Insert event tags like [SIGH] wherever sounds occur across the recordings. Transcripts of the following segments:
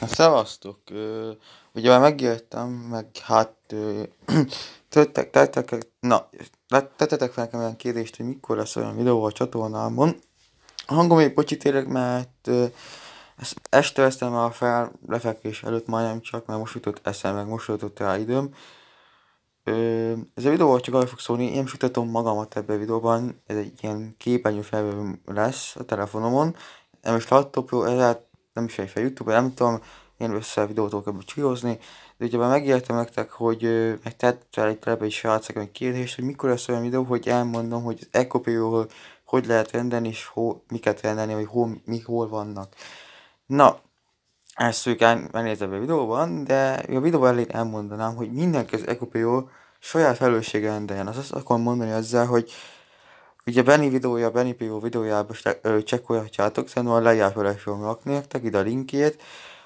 Na szevasztok! Ugye már megjöttem, meg hát [CLEARS THROAT] tettek, tettek, na, tettetek fel nekem olyan kérdést, hogy mikor lesz olyan videó a csatornámon. A hangom egy pocsit érek, mert ezt este vesztem már fel, lefekvés előtt majdnem csak, mert most jutott eszem, meg most jutott rá időm. Ö, ez a videó csak arra fog szólni, én most magamat ebben a videóban, ez egy ilyen képernyő felvevő lesz a telefonomon, nem is laptopról, ez hát nem is egy YouTube, nem tudom, én össze a videótól kell csírozni, de ugye már megértem nektek, hogy meg tettel egy telepe is egy kérdést, hogy mikor lesz olyan videó, hogy elmondom, hogy az ekopéról hogy lehet rendelni, és hol, miket rendelni, vagy hol, mi hol vannak. Na, ezt ők elnézem a videóban, de a videó elén elmondanám, hogy mindenki az ECOPIO saját felelőssége rendeljen. Azt, azt akarom mondani azzal, hogy Ugye Benny videója, Benny Pivo videójába csekkolhatjátok, szerintem a lejárfeles fogom rakni nektek ide a linkjét,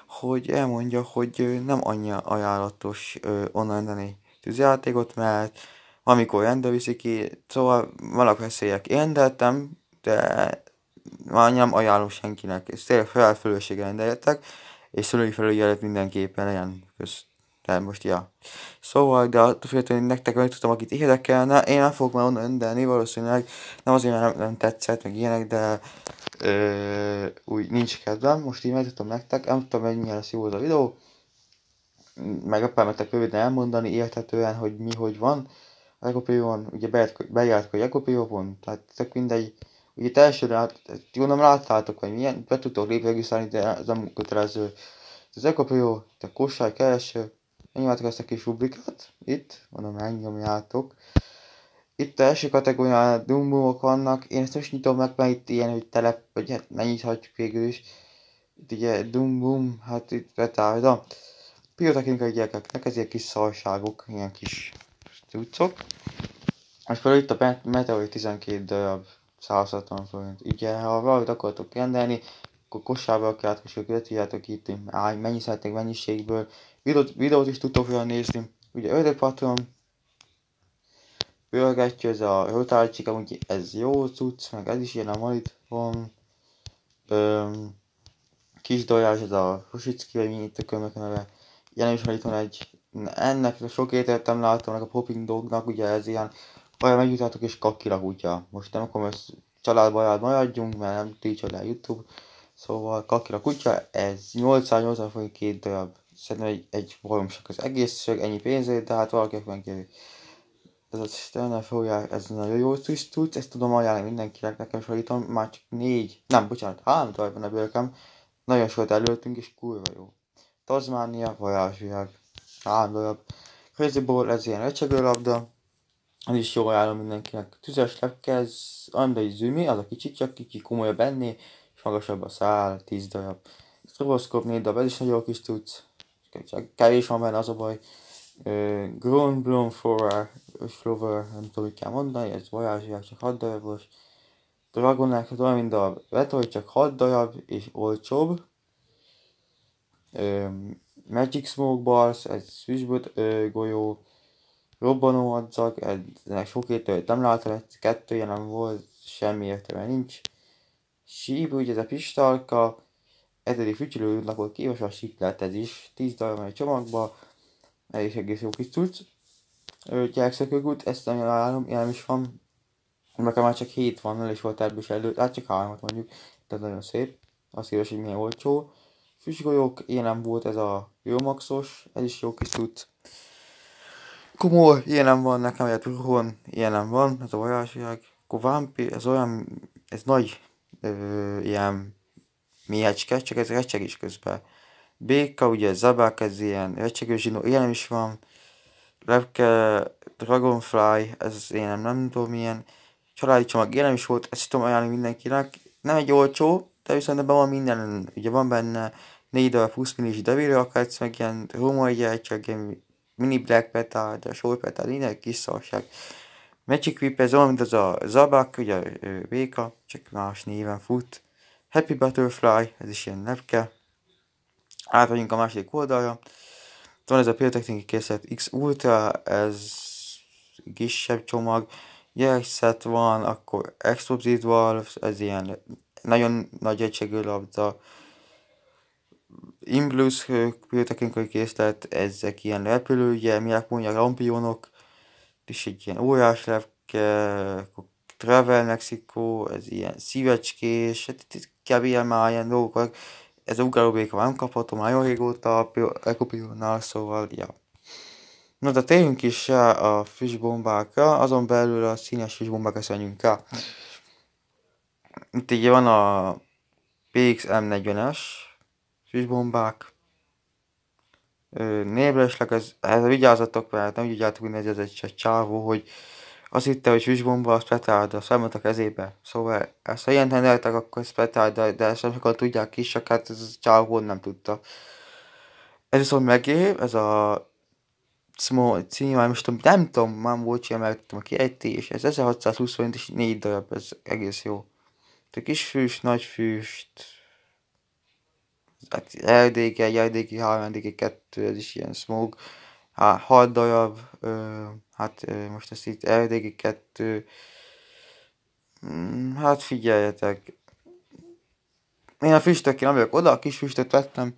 hogy elmondja, hogy nem annyi ajánlatos online lenni tűzjátékot, mert amikor rendőrviszi ki, szóval vannak veszélyek. Én rendeltem, de már nem ajánlom senkinek. és tényleg felelősséggel rendeljetek, és szülői felügyelet mindenképpen legyen közt. De most, ja. Szóval, de attól függetlenül nektek tudtam, akit érdekelne. Én nem fogok már onnan öndelni, valószínűleg nem azért, mert nem, nem tetszett, meg ilyenek, de ö, úgy nincs kedvem. Most így megtudtam nektek, nem tudom, mennyire lesz jó az a videó. Megpróbálom röviden elmondani érthetően, hogy mi hogy van. A Jakopion, ugye bejárt, a Jakopion, tehát tök mindegy. Ugye teljesen, hát, gondolom láttátok, hogy milyen, be tudtok lépni de ez nem kötelező. Ez Jakopion, tehát kosár kereső, megnyomjátok ezt a kis rubrikát, itt, mondom, megnyomjátok. Itt a első a dumbumok vannak, én ezt most nyitom meg, mert itt ilyen, hogy telep, vagy hát megnyithatjuk végül is. Itt ugye dumbum, hát itt betárda. Pirotakink a gyerekeknek, ezért kis szarságok, ilyen kis cuccok. Most például itt a Meteor 12 darab 160 forint. Ugye, ha valamit akartok rendelni, akkor kosárba kell átkosok, írjátok itt, hogy mennyi szeretnék mennyiségből, videót, videót is tudtok olyan nézni. Ugye patron. pörgetjük, ez a rotálcsik, amúgy ez jó cucc, meg ez is ilyen a Maliton. Öm, kis dojás, ez a Rusicki, vagy mi itt a kömök neve. Ilyen is van egy. Ennek sok érteltem láttam, a Popping Dognak, ugye ez ilyen olyan megjutátok és kakira kutya. Most nem akarom ezt családbarát maradjunk, mert nem tiltsa le a Youtube. Szóval kakira kutya, ez 880 forint két darab szerintem egy, egy sok az egész ennyi pénzért, de hát valakinek megéri. Ez a Sterner fogják, ez nagyon jó is tudsz, ezt tudom ajánlani mindenkinek, nekem is segítom, már csak négy, nem, bocsánat, három talaj van a bőrkem, nagyon sokat előttünk, és kurva jó. Tazmánia, varázsvilág, három darab. Crazy Ball, ez ilyen öcsegő labda, az is jó ajánlom mindenkinek. Tüzes lepkez, Andai Zümi, az a kicsit csak kicsi komolyabb enni, és magasabb a szál, 10 darab. Stroboszkop négy darab, ez is nagyon jó kis tudsz kevés van benne, az a baj. Grown, Grönblom, Flower, Flower, nem tudom, hogy kell mondani, ez varázsják, csak 6 darabos. Dragonák, hát olyan mint a Retoy, csak 6 darab, és olcsóbb. Ö, Magic Smoke Bars, egy Switchbot golyó, robbanó adzak, ennek sok étőt nem látom, kettő nem volt, semmi értelme nincs. Síp, ugye ez a pistalka, ezeri fütyülő lakott ki, most a siklát ez is, 10 darab egy csomagba, ez is egész jó kis cucc. Gyerekszökőgút, ezt nagyon ajánlom, ilyen is van, nekem már csak 7 van, el is volt ebből is előtt, hát csak 3 mondjuk, tehát nagyon szép, azt kíváncsi, hogy milyen olcsó. Füstgolyók, ilyen nem volt ez a Jomaxos, ez is jó kis cucc. Komor, ilyen nem van nekem, vagy a Turhon, ilyen nem van, ez a vajásság. Kovampi, ez olyan, ez nagy, ö, ilyen méhecske, csak ez recseg is közben. Béka, ugye zabák, ez ilyen recsegő zsinó, ilyen is van. Lepke, Dragonfly, ez az én nem, nem tudom milyen. Családi csomag, ilyen is volt, ezt tudom ajánlani mindenkinek. Nem egy olcsó, de viszont ebben van minden, ugye van benne 4 darab 20 millis devírő akarsz, meg ilyen római gyertyák, ilyen mini black petal, de soul petal, minden kis szarság. Magic Whip, ez olyan, mint az a zabak, ugye béka, csak más néven fut. Happy Butterfly, ez is ilyen nevke. Átvegyünk a másik oldalra. Itt van ez a Pyrotechniki készlet X Ultra, ez kisebb csomag. Jelszet van, akkor Explosive Valves, ez ilyen nagyon nagy egységű labda. Imblus Pyrotechnic készlet, ezek ilyen repülője, minek mondja, lampionok, és egy ilyen órás lepke, akkor Travel Mexico, ez ilyen szívecskés, hát itt, itt kb. ilyen már ilyen dolgok, ez a ugrálóbéka már nem kapható, már jó régóta a Ecopiónál, szóval, ja. Na de térjünk is a füstbombákra, azon belül a színes füstbombák el. Itt így van a PXM40-es füstbombák, névre is ez, ez vigyázzatok, mert nem úgy úgy hogy ez egy csávó, hogy az hitte, hogy füstbomba, az petárda, számít a kezébe. Szóval ezt ha ilyen tenneltek, akkor ez petárda, de ezt amikor tudják ki, csak hát ez a csávó nem tudta. Ez viszont megér, ez a cinema, most tudom, nem tudom, már volt ilyen, mert tudom, egy és ez 1620 forint és négy darab, ez egész jó. De kis füst, nagy füst, hát LDG, LDG, 3 LDG, 2, ez is ilyen smoke. Há, hat darab, ö, hát ö, most ezt itt eldégi kettő, mm, hát figyeljetek, én a füstökkel nem vagyok oda, a kis füstöt vettem,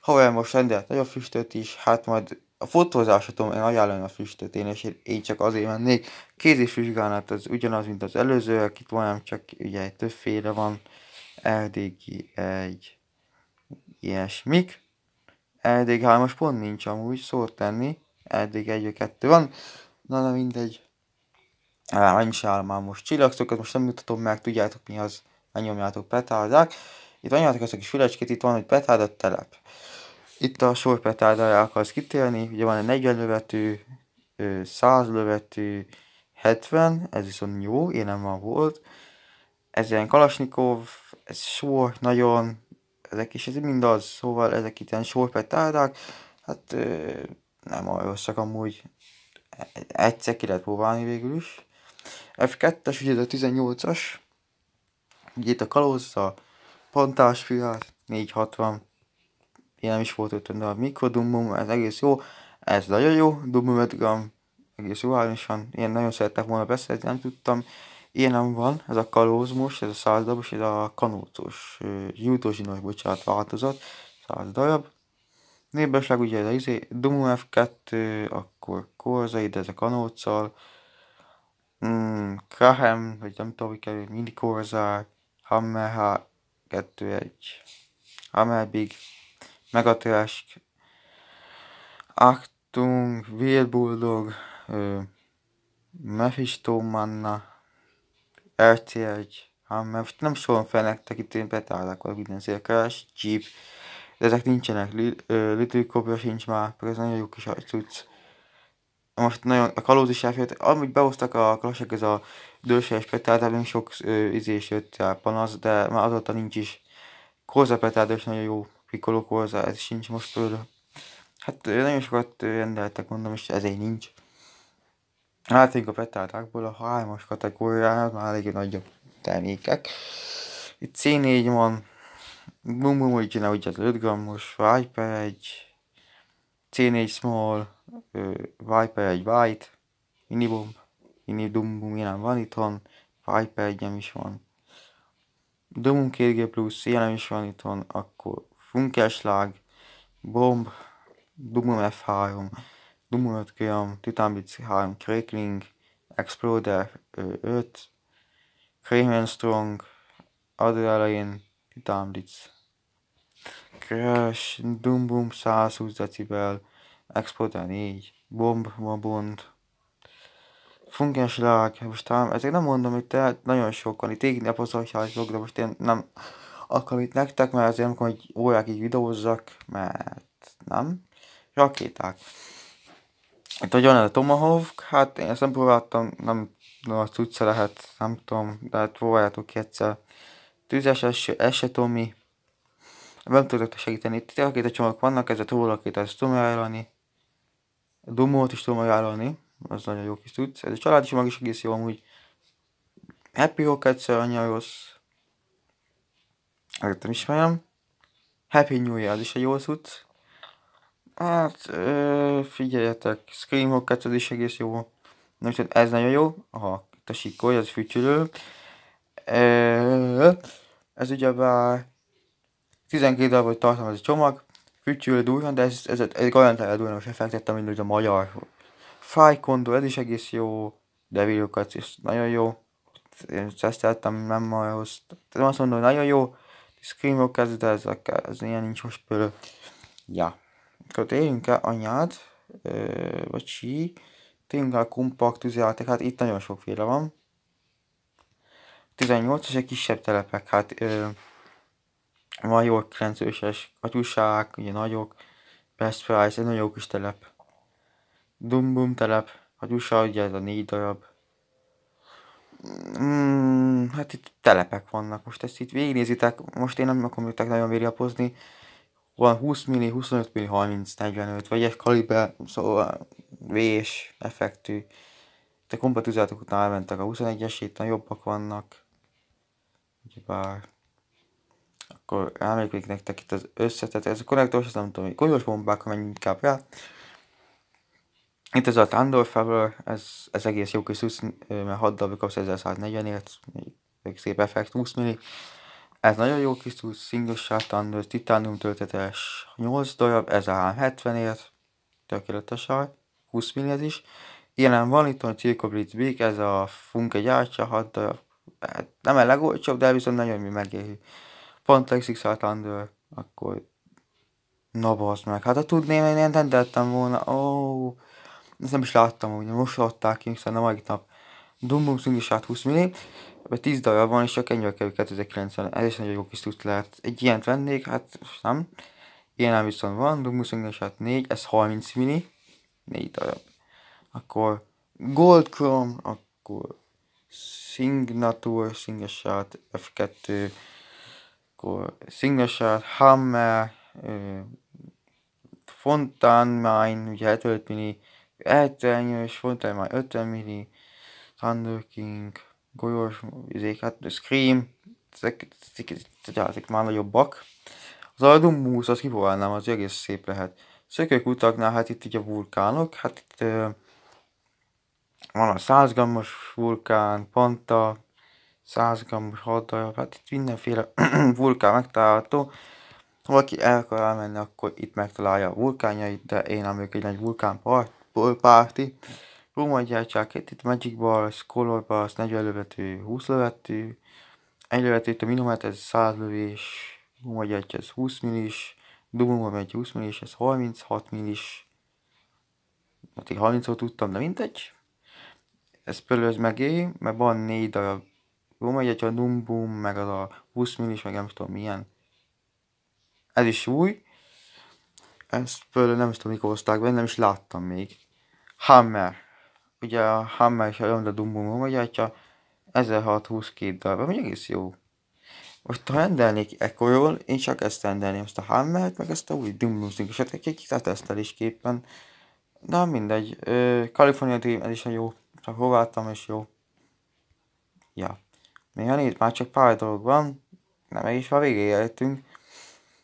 ha most rendelt nagyobb füstöt is, hát majd a fotózásra tudom én ajánlom a füstöt, én és én csak azért mennék. Kézi vizsgálat az ugyanaz, mint az előző, itt nem csak ugye többféle van, LDG egy ilyesmik. Eddig 3-as pont nincs amúgy, szót tenni. Eddig 1 kettő van. Na, na mindegy. nem is áll már most csillagszokat, most nem mutatom meg, tudjátok mi az. Megnyomjátok petárdák. Itt anyátok a kis fülecskét, itt van, hogy petárda telep. Itt a sor sorpetárdára akarsz kitérni, ugye van egy 40 lövetű, 100 lövetű, 70, ez viszont jó, én nem van volt. Ez ilyen Kalasnikov, ez sor, nagyon, ezek, is, ez mind az, szóval ezek itt ilyen sorpettádák, hát ö, nem olyan rosszak amúgy. Egyszer ki lehet próbálni végül is. F2-es, ugye ez a 18-as, ugye itt a kalózza, pantásfilát, 460, én nem is volt ötön, de a mikrodumbum, ez egész jó, ez nagyon jó, dummum 5 egész van, én nagyon szerettem volna beszélni, nem tudtam, Ilyen van, ez a kalózmus, ez a 100 darabos, ez a kanócos, jutózsinos, bocsánat, változat, 100 darab. Népesleg ugye ez a izé, Dumu F2, akkor Korzai, de ez a kanóccal, mm, Krahem, vagy nem tudom, hogy kell, mini Korzák, Hammer H2-1, Hammer Big, Megatrask, Achtung, Whale Bulldog, Mephisto Manna, RT1. Hát, mert most nem szólom fel nektek, itt én minden mindenféle Jeep. De ezek nincsenek, Little Cobra sincs már, pedig ez nagyon jó kis cucc. Most nagyon, a is elfélt, amit behoztak a klasek, ez a dőses petáltában sok ízés jött el panasz, de már azóta nincs is. Korza is nagyon jó, Piccolo Korza, ez sincs most tőle. Hát nagyon sokat rendeltek, mondom, és ezért nincs. Hát a petátákból a 3-as kategóriához már eléggé nagyobb termékek. Itt C4 van, Bum Bum Original, ugye az 5 grammos, Viper 1, C4 Small, Viper 1 White, Mini Mini Dum Bum, ilyen van itthon, Viper 1 is van. Dumum 2G Plus ilyen is van itthon, akkor Funkeslag, Bomb, Bum F3, Dumultgearm, Titanbicihálm, Krekling, Exploder 5, Kremen Kremenstrong, Adrenalin, Titanblitz. Crash, Doom Boom 120 decibel, Exploder 4, Bomb Mabond, Funkenschlag, most talán ezek nem mondom itt el, nagyon sokan, itt égni a apozolságok, de most én nem akarom itt nektek, mert azért nem hogy órákig videózzak, mert nem. Rakéták. Itt hát, hogy van a Tomahawk, hát én ezt nem próbáltam, nem tudom, az utca lehet, nem tudom, de hát próbáljátok ki egyszer. Tűzes eső, esetomi. Nem tudok segíteni, itt a csomagok vannak, a hórakét, ezt tudom ajánlani. Dumót is tudom ajánlani, az nagyon jó kis tudsz. Ez a családi csomag is egész jó amúgy. Happy Hawk egyszer annyira rossz. Ezt nem ismerem. Happy New Year, az is egy jó cucc. Hát, figyeljetek, Scream Hawk 2 is egész jó. Nem tudom, ez nagyon jó. Aha, itt a sikoly, ez fütyülő. ez ugye bár 12 darab, hogy tartom ez a csomag. fütyülő durran, de ez, ez, ez, egy ez garantálja durranos effektet, mint a magyar. Fájkondó, ez is egész jó. Devil Cuts is nagyon jó. Én szeszteltem, nem ahhoz. Tehát azt mondom, hogy nagyon jó. Scream Hawk ez, de ez, ez ilyen nincs most pörő. Ja. Yeah akkor térjünk el anyád, vagy sí, térjünk el kompakt játék, hát itt nagyon sokféle van. 18 és egy kisebb telepek, hát ö, major 9-öses, katyusák, ugye nagyok, Best Price, egy nagyon jó kis telep. Dum Bum telep, katyusa, ugye ez a négy darab. Mm, hát itt telepek vannak, most ezt itt végignézitek, most én nem akarok nagyon vérjapozni, van 20 milli, 25 milli, 30, 45, egy kaliber, szóval vés, effektű. De kompatizáltak után elmentek a 21-es itt jobbak vannak. Bár akkor elmegyek nektek itt az összetett, ez a konnektoros, nem tudom, hogy golyós bombákra menjünk inkább rá. Itt ez a Thunder Fever, ez, ez egész jó kis szusz, mert 6 darabig kapsz 1140-ért, egy szép effekt, 20 milli. Ez nagyon jó kis túl, Single Shot Thunder, Titanium töltetes, 8 darab, ez a 70 ért, tökéletes áll, 20 milliárd is. Jelen van itt a Circo Blitz Big, ez a funk egy átja, 6 darab, hát nem a legolcsóbb, de viszont nagyon mi megéri. Pont Lexix Thunder, akkor na bassz meg, hát ha tudném, én ilyen tettem volna, ó, oh, ezt nem is láttam, hogy most adták ki, hiszen nem nap. Dumbum Single Shot 20 millió, Ebben 10 darab van, és csak ennyivel kerül 2090. Ez is nagyon jó kis tudsz lehet. Egy ilyent vennék, hát nem. Ilyen viszont van, Doom Dumus hát 4, ez 30 mini. 4 darab. Akkor Gold Chrome, akkor Signature, Single F2, akkor Single Shot, Hammer, Fontan Mine, ugye 75 mini, elternyő és Fontán Mine 50 mini, Thunder King, golyós izéket, hát, Scream, ezek, ezek, ezek, ezek már nagyobbak. Az Aldum Moose, azt kipróbálnám, az egész szép lehet. Szökök utaknál, hát itt így a vulkánok, hát itt ö, van a 100 grammos vulkán, panta, 100 grammos hadajab, hát itt mindenféle [CLEARS THROAT] vulkán megtalálható. Ha valaki el akar elmenni, akkor itt megtalálja a vulkánjait, de én nem vagyok egy nagy vulkánpárti római gyártják, itt Magic Bar, Color Bar, 40 lövető, 20 lövető, egy lövetőt a minomet, ez 100 lövés, római gyártja, ez 20 millis, Dumumba megy 20 millis, ez 36 millis, mert én 30 tudtam, de mindegy. Ez például ez megé, mert van 4 darab római gyártja, a Dumbum, meg az a 20 millis, meg nem tudom milyen. Ez is új, ezt például nem is tudom mikor hozták be, nem is láttam még. Hammer ugye a Hammer és a Lambda Dumbum meggyártja 1622 darab, ami egész jó. Most ha rendelnék ekkorról, én csak ezt rendelném, ezt a Hammert, meg ezt a új Dumblumsink, és hát egy tetesztelésképpen. De mindegy, ö, California Dream, ez is a jó, csak próbáltam, és jó. Ja. Még a négy, már csak pár dolog van, nem meg is már végére értünk.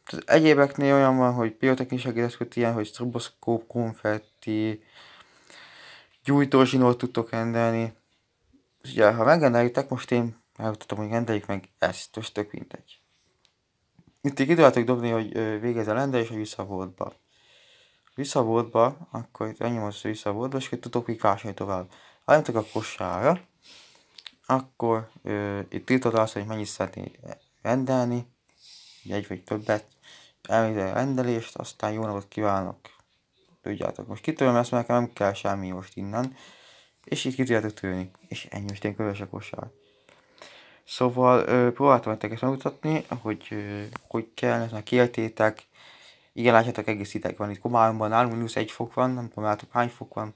Az egyébeknél olyan van, hogy pirotechnikai segédeszköt ilyen, hogy stroboszkóp, konfetti, gyújtózsinót tudtok rendelni. És ugye, ha megrendeljétek, most én elmutatom, hogy rendeljük meg ezt, most tök mindegy. Itt így lehetek dobni, hogy végez a rendelés, hogy vissza voltba. Vissza voltba, akkor itt ennyi most vissza voltba, és akkor tudok még vásárolni tovább. Álljatok a kossára, akkor ö, itt tiltod azt, hogy mennyit szeretnél rendelni, egy vagy többet, elméted a rendelést, aztán jó napot kívánok, Tudjátok, most kitöröm ezt, mert nem kell semmi most innen. És így ki tudjátok tűnni. És ennyi most én körös a kosár. Szóval ö, próbáltam nektek ezt megmutatni, hogy ö, hogy kell, ez már kiértétek. Igen, látjátok, egész ideg van itt Komáromban, nálunk mínusz egy fok van, nem tudom, látok hány fok van.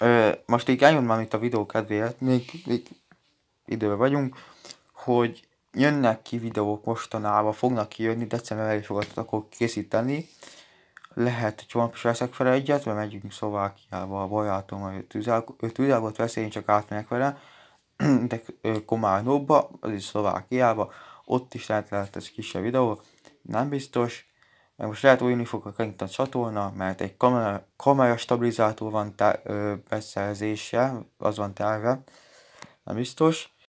Ö, most így már, itt a videó kedvéért, még, még időben vagyunk, hogy jönnek ki videók mostanában, fognak kijönni, decemberben is fogok készíteni lehet, hogy holnap is veszek fel egyet, mert megyünk Szlovákiába, a barátom, hogy üzák, öt üzágot vesz, én csak átmenek vele, [CLEARS THROAT] de Komárnóba, az is Szlovákiába, ott is lehet, lehet ez kisebb videó, nem biztos, mert most lehet újni fog a Clinton csatorna, mert egy kamera, kamera stabilizátor van tá- ö, beszerzése, az van terve, nem biztos,